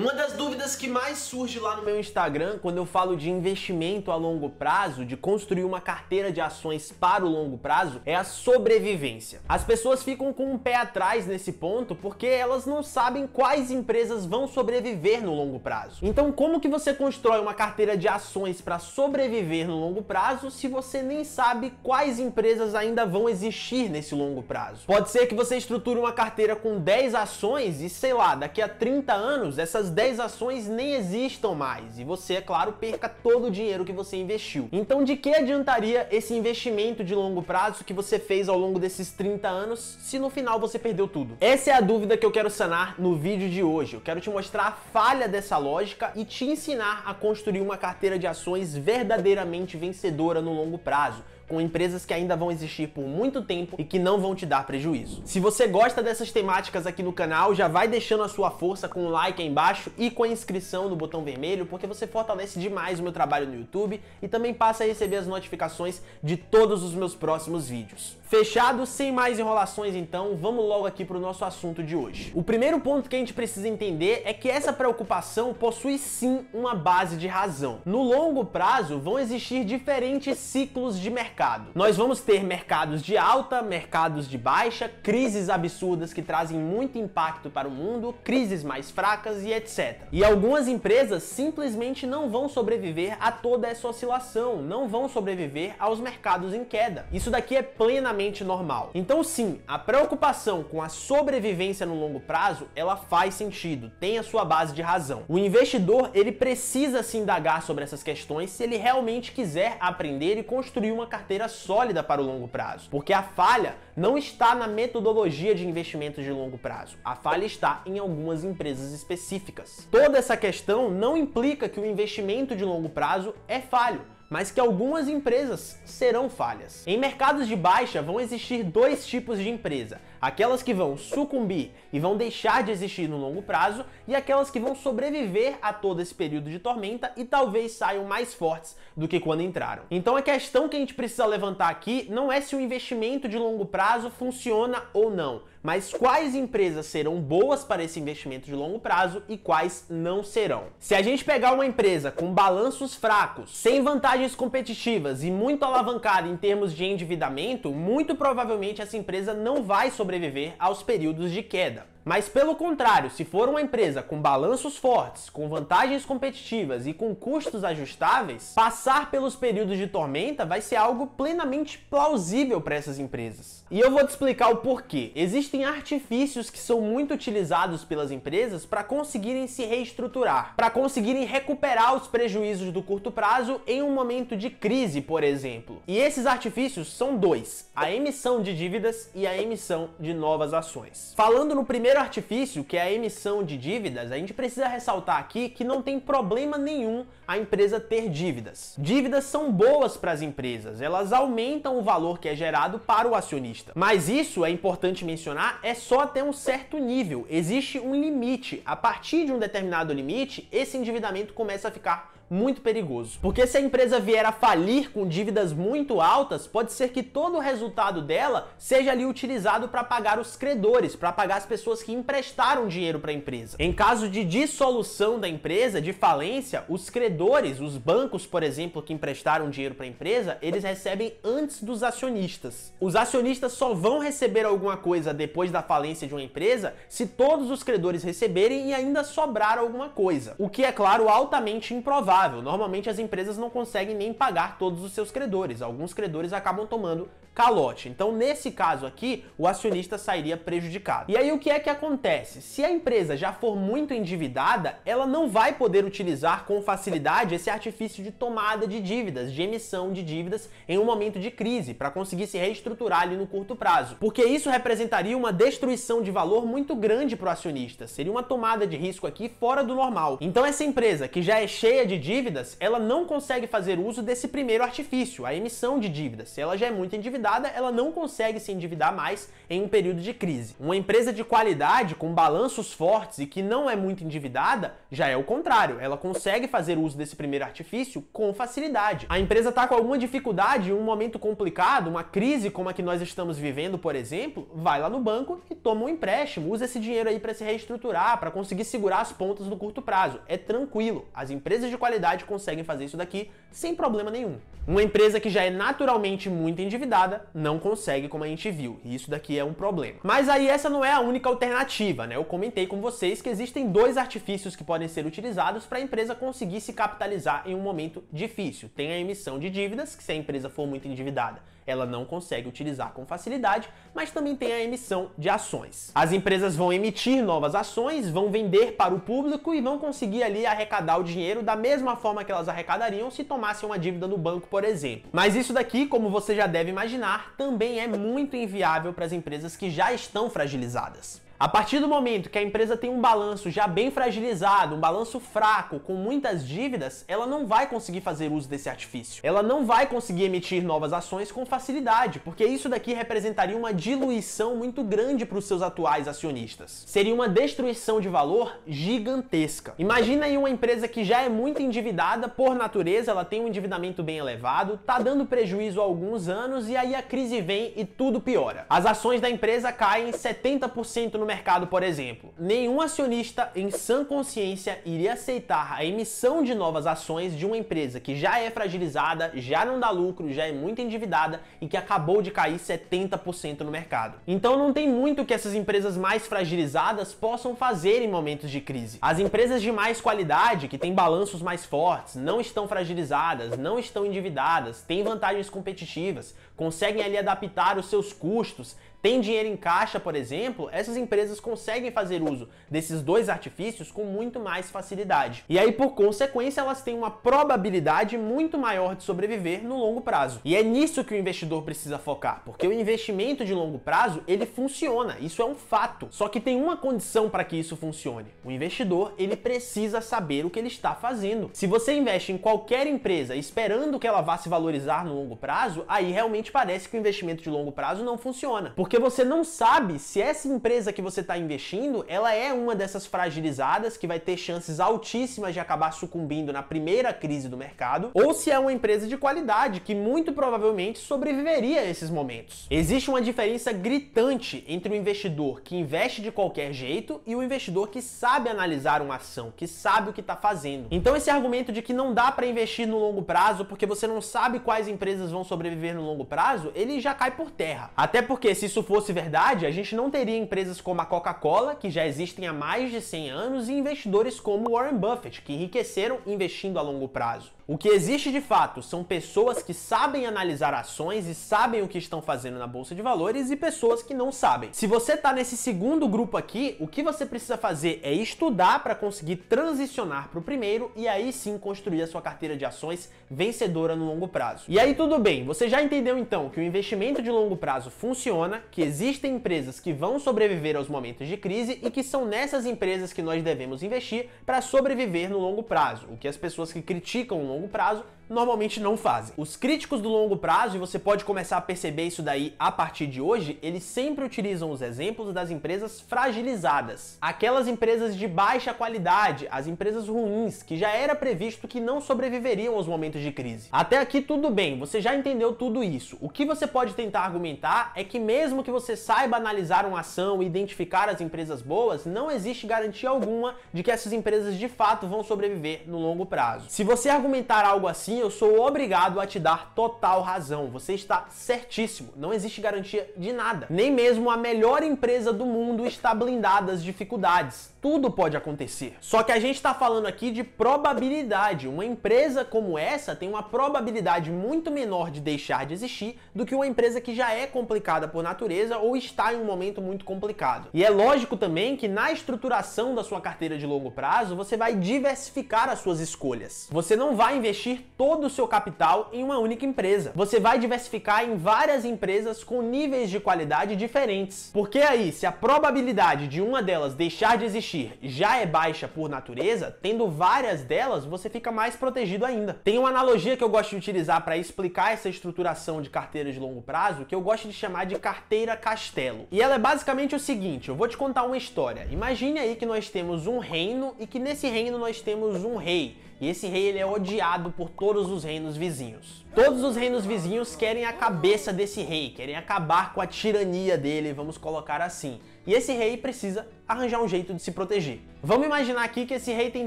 Uma das dúvidas que mais surge lá no meu Instagram, quando eu falo de investimento a longo prazo, de construir uma carteira de ações para o longo prazo, é a sobrevivência. As pessoas ficam com um pé atrás nesse ponto porque elas não sabem quais empresas vão sobreviver no longo prazo. Então, como que você constrói uma carteira de ações para sobreviver no longo prazo se você nem sabe quais empresas ainda vão existir nesse longo prazo? Pode ser que você estruture uma carteira com 10 ações e, sei lá, daqui a 30 anos essas 10 ações nem existam mais e você, é claro, perca todo o dinheiro que você investiu. Então, de que adiantaria esse investimento de longo prazo que você fez ao longo desses 30 anos se no final você perdeu tudo? Essa é a dúvida que eu quero sanar no vídeo de hoje. Eu quero te mostrar a falha dessa lógica e te ensinar a construir uma carteira de ações verdadeiramente vencedora no longo prazo com empresas que ainda vão existir por muito tempo e que não vão te dar prejuízo. Se você gosta dessas temáticas aqui no canal, já vai deixando a sua força com o um like aí embaixo e com a inscrição no botão vermelho, porque você fortalece demais o meu trabalho no YouTube e também passa a receber as notificações de todos os meus próximos vídeos. Fechado, sem mais enrolações então, vamos logo aqui para o nosso assunto de hoje. O primeiro ponto que a gente precisa entender é que essa preocupação possui sim uma base de razão. No longo prazo, vão existir diferentes ciclos de mercado mercado. Nós vamos ter mercados de alta, mercados de baixa, crises absurdas que trazem muito impacto para o mundo, crises mais fracas e etc. E algumas empresas simplesmente não vão sobreviver a toda essa oscilação, não vão sobreviver aos mercados em queda. Isso daqui é plenamente normal. Então sim, a preocupação com a sobrevivência no longo prazo, ela faz sentido, tem a sua base de razão. O investidor, ele precisa se indagar sobre essas questões se ele realmente quiser aprender e construir uma carteira carteira sólida para o longo prazo, porque a falha não está na metodologia de investimentos de longo prazo, a falha está em algumas empresas específicas. Toda essa questão não implica que o investimento de longo prazo é falho mas que algumas empresas serão falhas. Em mercados de baixa vão existir dois tipos de empresa: aquelas que vão sucumbir e vão deixar de existir no longo prazo, e aquelas que vão sobreviver a todo esse período de tormenta e talvez saiam mais fortes do que quando entraram. Então a questão que a gente precisa levantar aqui não é se o investimento de longo prazo funciona ou não, mas quais empresas serão boas para esse investimento de longo prazo e quais não serão. Se a gente pegar uma empresa com balanços fracos, sem vantagens competitivas e muito alavancada em termos de endividamento, muito provavelmente essa empresa não vai sobreviver aos períodos de queda. Mas pelo contrário, se for uma empresa com balanços fortes, com vantagens competitivas e com custos ajustáveis, passar pelos períodos de tormenta vai ser algo plenamente plausível para essas empresas. E eu vou te explicar o porquê. Existem artifícios que são muito utilizados pelas empresas para conseguirem se reestruturar, para conseguirem recuperar os prejuízos do curto prazo em um momento de crise, por exemplo. E esses artifícios são dois: a emissão de dívidas e a emissão de novas ações. Falando no primeiro primeiro artifício, que é a emissão de dívidas, a gente precisa ressaltar aqui que não tem problema nenhum a empresa ter dívidas. Dívidas são boas para as empresas, elas aumentam o valor que é gerado para o acionista. Mas isso, é importante mencionar, é só até um certo nível. Existe um limite. A partir de um determinado limite, esse endividamento começa a ficar muito perigoso. Porque se a empresa vier a falir com dívidas muito altas, pode ser que todo o resultado dela seja ali utilizado para pagar os credores, para pagar as pessoas que emprestaram dinheiro para a empresa. Em caso de dissolução da empresa, de falência, os credores, os bancos, por exemplo, que emprestaram dinheiro para a empresa, eles recebem antes dos acionistas. Os acionistas só vão receber alguma coisa depois da falência de uma empresa se todos os credores receberem e ainda sobrar alguma coisa. O que é claro altamente improvável Normalmente as empresas não conseguem nem pagar todos os seus credores. Alguns credores acabam tomando calote. Então, nesse caso aqui, o acionista sairia prejudicado. E aí, o que é que acontece? Se a empresa já for muito endividada, ela não vai poder utilizar com facilidade esse artifício de tomada de dívidas, de emissão de dívidas em um momento de crise, para conseguir se reestruturar ali no curto prazo. Porque isso representaria uma destruição de valor muito grande para o acionista. Seria uma tomada de risco aqui fora do normal. Então, essa empresa que já é cheia de dívidas, ela não consegue fazer uso desse primeiro artifício, a emissão de dívidas, se ela já é muito endividada endividada, ela não consegue se endividar mais em um período de crise. Uma empresa de qualidade, com balanços fortes e que não é muito endividada, já é o contrário. Ela consegue fazer uso desse primeiro artifício com facilidade. A empresa está com alguma dificuldade, um momento complicado, uma crise como a que nós estamos vivendo, por exemplo, vai lá no banco e toma um empréstimo, usa esse dinheiro aí para se reestruturar, para conseguir segurar as pontas no curto prazo. É tranquilo. As empresas de qualidade conseguem fazer isso daqui sem problema nenhum. Uma empresa que já é naturalmente muito endividada não consegue, como a gente viu. E isso daqui é um problema. Mas aí essa não é a única alternativa, né? Eu comentei com vocês que existem dois artifícios que podem ser utilizados para a empresa conseguir se capitalizar em um momento difícil. Tem a emissão de dívidas, que se a empresa for muito endividada, ela não consegue utilizar com facilidade, mas também tem a emissão de ações. As empresas vão emitir novas ações, vão vender para o público e vão conseguir ali arrecadar o dinheiro da mesma forma que elas arrecadariam se tomassem uma dívida no banco, por exemplo. Mas isso daqui, como você já deve imaginar, também é muito inviável para as empresas que já estão fragilizadas. A partir do momento que a empresa tem um balanço já bem fragilizado, um balanço fraco, com muitas dívidas, ela não vai conseguir fazer uso desse artifício. Ela não vai conseguir emitir novas ações com facilidade, porque isso daqui representaria uma diluição muito grande para os seus atuais acionistas. Seria uma destruição de valor gigantesca. Imagina aí uma empresa que já é muito endividada, por natureza, ela tem um endividamento bem elevado, tá dando prejuízo há alguns anos e aí a crise vem e tudo piora. As ações da empresa caem 70% no mercado, por exemplo. Nenhum acionista em sã consciência iria aceitar a emissão de novas ações de uma empresa que já é fragilizada, já não dá lucro, já é muito endividada e que acabou de cair 70% no mercado. Então não tem muito que essas empresas mais fragilizadas possam fazer em momentos de crise. As empresas de mais qualidade, que têm balanços mais fortes, não estão fragilizadas, não estão endividadas, têm vantagens competitivas, conseguem ali adaptar os seus custos, tem dinheiro em caixa, por exemplo, essas empresas conseguem fazer uso desses dois artifícios com muito mais facilidade. E aí, por consequência, elas têm uma probabilidade muito maior de sobreviver no longo prazo. E é nisso que o investidor precisa focar, porque o investimento de longo prazo, ele funciona, isso é um fato. Só que tem uma condição para que isso funcione. O investidor, ele precisa saber o que ele está fazendo. Se você investe em qualquer empresa esperando que ela vá se valorizar no longo prazo, aí realmente parece que o investimento de longo prazo não funciona. Porque porque você não sabe se essa empresa que você está investindo, ela é uma dessas fragilizadas que vai ter chances altíssimas de acabar sucumbindo na primeira crise do mercado, ou se é uma empresa de qualidade que muito provavelmente sobreviveria a esses momentos. Existe uma diferença gritante entre o investidor que investe de qualquer jeito e o investidor que sabe analisar uma ação, que sabe o que está fazendo. Então esse argumento de que não dá para investir no longo prazo porque você não sabe quais empresas vão sobreviver no longo prazo, ele já cai por terra. Até porque se isso isso fosse verdade, a gente não teria empresas como a Coca-Cola, que já existem há mais de 100 anos, e investidores como Warren Buffett, que enriqueceram investindo a longo prazo. O que existe de fato são pessoas que sabem analisar ações e sabem o que estão fazendo na bolsa de valores e pessoas que não sabem. Se você está nesse segundo grupo aqui, o que você precisa fazer é estudar para conseguir transicionar para o primeiro e aí sim construir a sua carteira de ações vencedora no longo prazo. E aí tudo bem, você já entendeu então que o investimento de longo prazo funciona, que existem empresas que vão sobreviver aos momentos de crise e que são nessas empresas que nós devemos investir para sobreviver no longo prazo, o que as pessoas que criticam o longo longo prazo normalmente não fazem. Os críticos do longo prazo, e você pode começar a perceber isso daí a partir de hoje, eles sempre utilizam os exemplos das empresas fragilizadas. Aquelas empresas de baixa qualidade, as empresas ruins, que já era previsto que não sobreviveriam aos momentos de crise. Até aqui tudo bem, você já entendeu tudo isso. O que você pode tentar argumentar é que mesmo que você saiba analisar uma ação e identificar as empresas boas, não existe garantia alguma de que essas empresas de fato vão sobreviver no longo prazo. Se você argumentar algo assim, eu sou obrigado a te dar total razão. Você está certíssimo. Não existe garantia de nada. Nem mesmo a melhor empresa do mundo está blindada às dificuldades. Tudo pode acontecer. Só que a gente está falando aqui de probabilidade. Uma empresa como essa tem uma probabilidade muito menor de deixar de existir do que uma empresa que já é complicada por natureza ou está em um momento muito complicado. E é lógico também que na estruturação da sua carteira de longo prazo, você vai diversificar as suas escolhas. Você não vai investir todo todo o seu capital em uma única empresa. Você vai diversificar em várias empresas com níveis de qualidade diferentes. Porque aí, se a probabilidade de uma delas deixar de existir já é baixa por natureza, tendo várias delas, você fica mais protegido ainda. Tem uma analogia que eu gosto de utilizar para explicar essa estruturação de carteira de longo prazo, que eu gosto de chamar de carteira castelo. E ela é basicamente o seguinte, eu vou te contar uma história. Imagine aí que nós temos um reino e que nesse reino nós temos um rei e esse rei ele é odiado por todos os reinos vizinhos. Todos os reinos vizinhos querem a cabeça desse rei, querem acabar com a tirania dele, vamos colocar assim. E esse rei precisa arranjar um jeito de se proteger. Vamos imaginar aqui que esse rei tem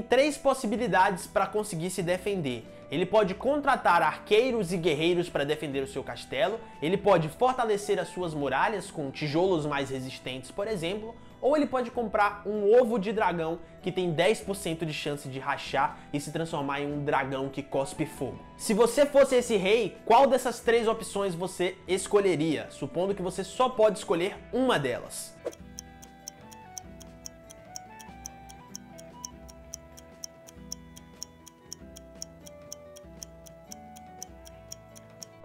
três possibilidades para conseguir se defender. Ele pode contratar arqueiros e guerreiros para defender o seu castelo, ele pode fortalecer as suas muralhas com tijolos mais resistentes, por exemplo, ou ele pode comprar um ovo de dragão que tem 10% de chance de rachar e se transformar em um dragão que cospe fogo. Se você fosse esse rei, qual dessas três opções você escolheria? Supondo que você só pode escolher uma delas.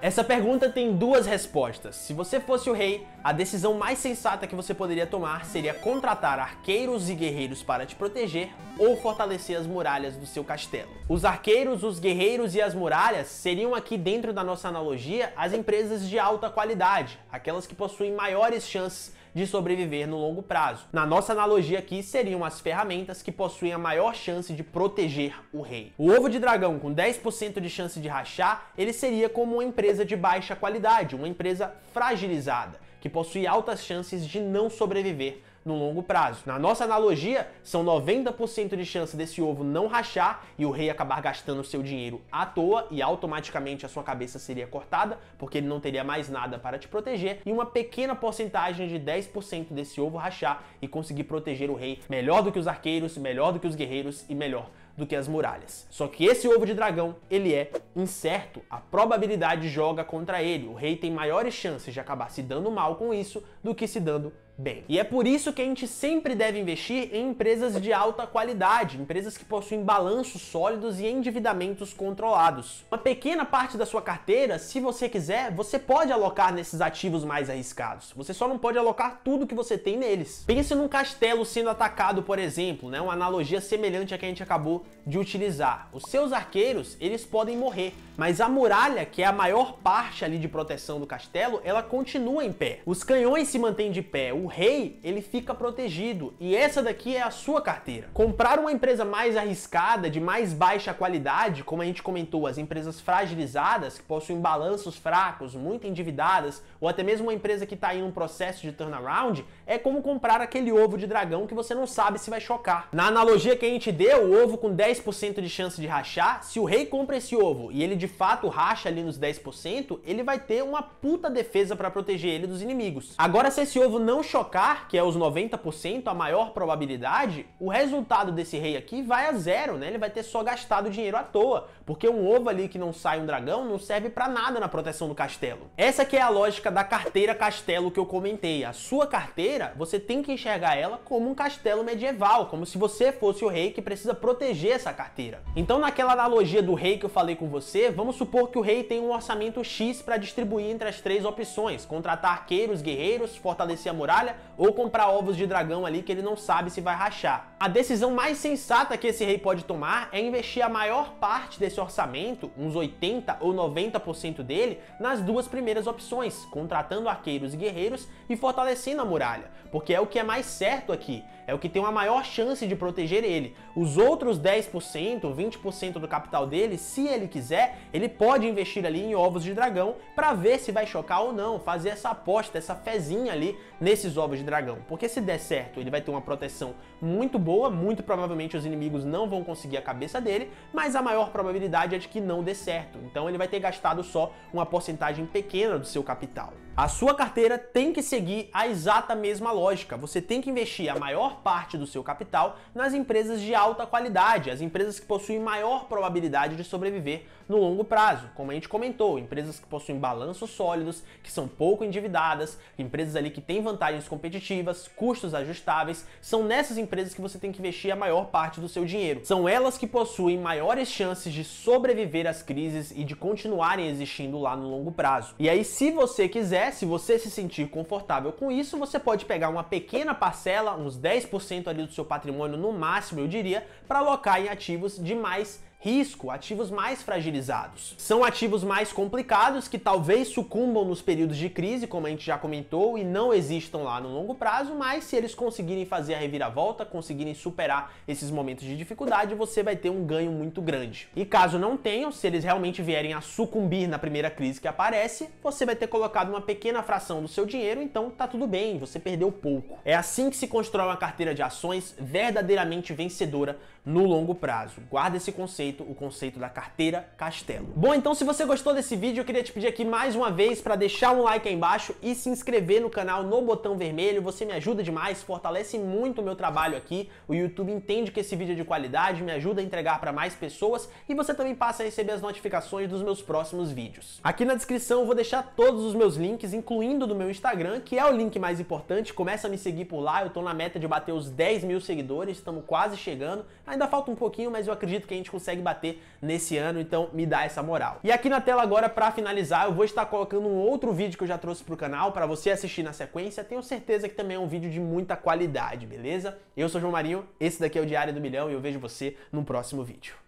Essa pergunta tem duas respostas. Se você fosse o rei, a decisão mais sensata que você poderia tomar seria contratar arqueiros e guerreiros para te proteger ou fortalecer as muralhas do seu castelo. Os arqueiros, os guerreiros e as muralhas seriam aqui dentro da nossa analogia as empresas de alta qualidade, aquelas que possuem maiores chances de sobreviver no longo prazo. Na nossa analogia aqui, seriam as ferramentas que possuem a maior chance de proteger o rei. O ovo de dragão com 10% de chance de rachar, ele seria como uma empresa de baixa qualidade, uma empresa fragilizada, que possui altas chances de não sobreviver no longo prazo. Na nossa analogia, são 90% de chance desse ovo não rachar e o rei acabar gastando seu dinheiro à toa e automaticamente a sua cabeça seria cortada, porque ele não teria mais nada para te proteger, e uma pequena porcentagem de 10% desse ovo rachar e conseguir proteger o rei melhor do que os arqueiros, melhor do que os guerreiros e melhor do que as muralhas. Só que esse ovo de dragão, ele é incerto, a probabilidade joga contra ele. O rei tem maiores chances de acabar se dando mal com isso do que se dando bem. E é por isso que a gente sempre deve investir em empresas de alta qualidade, empresas que possuem balanços sólidos e endividamentos controlados. Uma pequena parte da sua carteira, se você quiser, você pode alocar nesses ativos mais arriscados. Você só não pode alocar tudo que você tem neles. Pense num castelo sendo atacado, por exemplo, né? Uma analogia semelhante à que a gente acabou de utilizar. Os seus arqueiros, eles podem morrer, mas a muralha, que é a maior parte ali de proteção do castelo, ela continua em pé. Os canhões se mantêm de pé, o rei ele fica protegido e essa daqui é a sua carteira. Comprar uma empresa mais arriscada, de mais baixa qualidade, como a gente comentou, as empresas fragilizadas, que possuem balanços fracos, muito endividadas, ou até mesmo uma empresa que está em um processo de turnaround, é como comprar aquele ovo de dragão que você não sabe se vai chocar. Na analogia que a gente deu, o ovo com 10% de chance de rachar, se o rei compra esse ovo e ele de fato racha ali nos 10%, ele vai ter uma puta defesa para proteger ele dos inimigos. Agora, se esse ovo não chocar, chocar, que é os 90%, a maior probabilidade, o resultado desse rei aqui vai a zero, né? Ele vai ter só gastado dinheiro à toa. Porque um ovo ali que não sai um dragão não serve para nada na proteção do castelo. Essa que é a lógica da carteira castelo que eu comentei. A sua carteira, você tem que enxergar ela como um castelo medieval, como se você fosse o rei que precisa proteger essa carteira. Então, naquela analogia do rei que eu falei com você, vamos supor que o rei tem um orçamento X para distribuir entre as três opções: contratar arqueiros, guerreiros, fortalecer a muralha ou comprar ovos de dragão ali que ele não sabe se vai rachar. A decisão mais sensata que esse rei pode tomar é investir a maior parte desse desse orçamento, uns 80 ou 90% dele, nas duas primeiras opções, contratando arqueiros e guerreiros e fortalecendo a muralha, porque é o que é mais certo aqui, é o que tem uma maior chance de proteger ele. Os outros 10%, 20% do capital dele, se ele quiser, ele pode investir ali em ovos de dragão para ver se vai chocar ou não, fazer essa aposta, essa fezinha ali nesses ovos de dragão. Porque se der certo, ele vai ter uma proteção muito boa, muito provavelmente os inimigos não vão conseguir a cabeça dele, mas a maior probabilidade probabilidade é de que não dê certo. Então ele vai ter gastado só uma porcentagem pequena do seu capital. A sua carteira tem que seguir a exata mesma lógica. Você tem que investir a maior parte do seu capital nas empresas de alta qualidade, as empresas que possuem maior probabilidade de sobreviver no longo prazo. Como a gente comentou, empresas que possuem balanços sólidos, que são pouco endividadas, empresas ali que têm vantagens competitivas, custos ajustáveis, são nessas empresas que você tem que investir a maior parte do seu dinheiro. São elas que possuem maiores chances de sobreviver às crises e de continuarem existindo lá no longo prazo. E aí, se você quiser, é, se você se sentir confortável com isso, você pode pegar uma pequena parcela, uns 10% ali do seu patrimônio no máximo, eu diria, para alocar em ativos de mais risco, ativos mais fragilizados. São ativos mais complicados que talvez sucumbam nos períodos de crise, como a gente já comentou, e não existam lá no longo prazo, mas se eles conseguirem fazer a reviravolta, conseguirem superar esses momentos de dificuldade, você vai ter um ganho muito grande. E caso não tenham, se eles realmente vierem a sucumbir na primeira crise que aparece, você vai ter colocado uma pequena fração do seu dinheiro, então tá tudo bem, você perdeu pouco. É assim que se constrói uma carteira de ações verdadeiramente vencedora no longo prazo. Guarda esse conceito o conceito da carteira Castelo. Bom, então se você gostou desse vídeo, eu queria te pedir aqui mais uma vez para deixar um like aí embaixo e se inscrever no canal no botão vermelho, você me ajuda demais, fortalece muito o meu trabalho aqui, o YouTube entende que esse vídeo é de qualidade, me ajuda a entregar para mais pessoas e você também passa a receber as notificações dos meus próximos vídeos. Aqui na descrição eu vou deixar todos os meus links, incluindo do meu Instagram, que é o link mais importante, começa a me seguir por lá, eu tô na meta de bater os 10 mil seguidores, estamos quase chegando, ainda falta um pouquinho, mas eu acredito que a gente consegue consegue bater nesse ano, então me dá essa moral. E aqui na tela agora, para finalizar, eu vou estar colocando um outro vídeo que eu já trouxe pro canal para você assistir na sequência. Tenho certeza que também é um vídeo de muita qualidade, beleza? Eu sou o João Marinho, esse daqui é o Diário do Milhão e eu vejo você no próximo vídeo.